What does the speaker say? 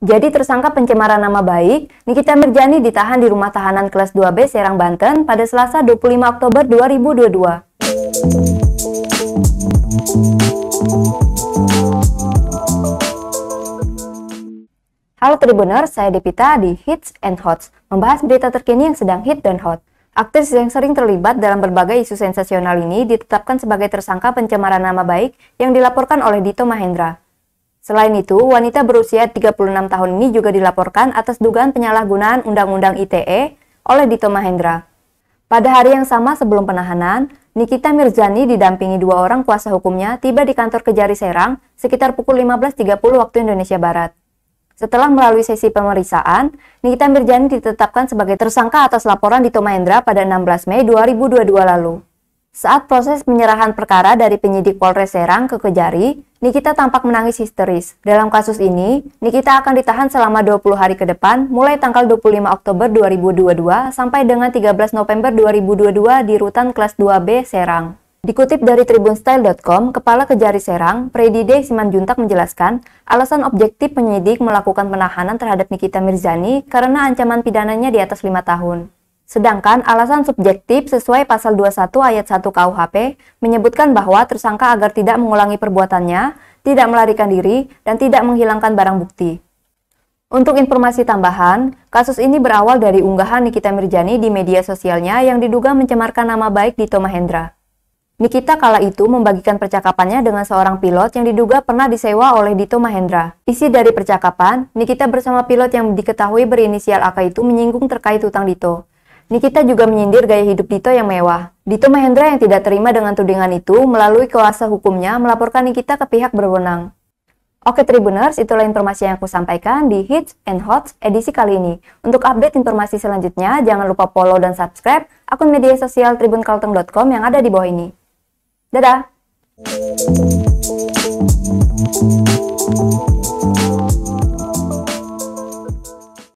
Jadi tersangka pencemaran nama baik, Nikita Mirjani ditahan di rumah tahanan kelas 2B Serang Banten pada Selasa 25 Oktober 2022. Halo Tribuner, saya Devita di Hits and Hots, membahas berita terkini yang sedang hit dan hot. Aktris yang sering terlibat dalam berbagai isu sensasional ini ditetapkan sebagai tersangka pencemaran nama baik yang dilaporkan oleh Dito Mahendra. Selain itu, wanita berusia 36 tahun ini juga dilaporkan atas dugaan penyalahgunaan Undang-Undang ITE oleh Dito Mahendra. Pada hari yang sama sebelum penahanan, Nikita Mirzani didampingi dua orang kuasa hukumnya tiba di kantor Kejari Serang sekitar pukul 15.30 waktu Indonesia Barat. Setelah melalui sesi pemeriksaan, Nikita Mirzani ditetapkan sebagai tersangka atas laporan Dito Mahendra pada 16 Mei 2022 lalu. Saat proses penyerahan perkara dari penyidik Polres Serang ke Kejari, Nikita tampak menangis histeris. Dalam kasus ini, Nikita akan ditahan selama 20 hari ke depan mulai tanggal 25 Oktober 2022 sampai dengan 13 November 2022 di rutan kelas 2B Serang. Dikutip dari tribunstyle.com, Kepala Kejari Serang, Predide Simanjuntak menjelaskan, alasan objektif penyidik melakukan penahanan terhadap Nikita Mirzani karena ancaman pidananya di atas 5 tahun. Sedangkan alasan subjektif sesuai pasal 21 ayat 1 KUHP menyebutkan bahwa tersangka agar tidak mengulangi perbuatannya, tidak melarikan diri, dan tidak menghilangkan barang bukti. Untuk informasi tambahan, kasus ini berawal dari unggahan Nikita Mirjani di media sosialnya yang diduga mencemarkan nama baik Dito Mahendra. Nikita kala itu membagikan percakapannya dengan seorang pilot yang diduga pernah disewa oleh Dito Mahendra. Isi dari percakapan, Nikita bersama pilot yang diketahui berinisial AK itu menyinggung terkait hutang Dito. Nikita juga menyindir gaya hidup Dito yang mewah. Dito Mahendra yang tidak terima dengan tudingan itu melalui kuasa hukumnya melaporkan Nikita ke pihak berwenang. Oke Tribuners, itulah informasi yang aku sampaikan di Hits and Hots edisi kali ini. Untuk update informasi selanjutnya, jangan lupa follow dan subscribe akun media sosial tribunkalteng.com yang ada di bawah ini. Dadah!